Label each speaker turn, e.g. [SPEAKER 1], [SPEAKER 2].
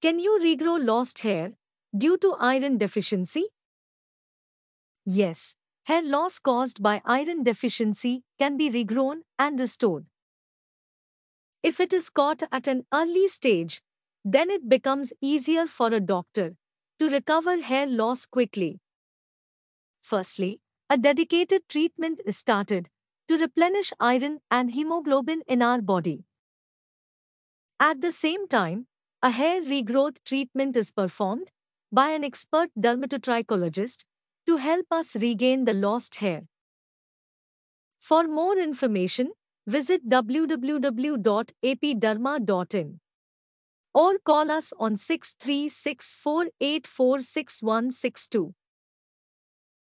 [SPEAKER 1] Can you regrow lost hair due to iron deficiency? Yes, hair loss caused by iron deficiency can be regrown and restored. If it is caught at an early stage, then it becomes easier for a doctor to recover hair loss quickly. Firstly, a dedicated treatment is started to replenish iron and hemoglobin in our body. At the same time, a hair regrowth treatment is performed by an expert dermatotrichologist to help us regain the lost hair. For more information, visit www.apderma.in or call us on 6364846162.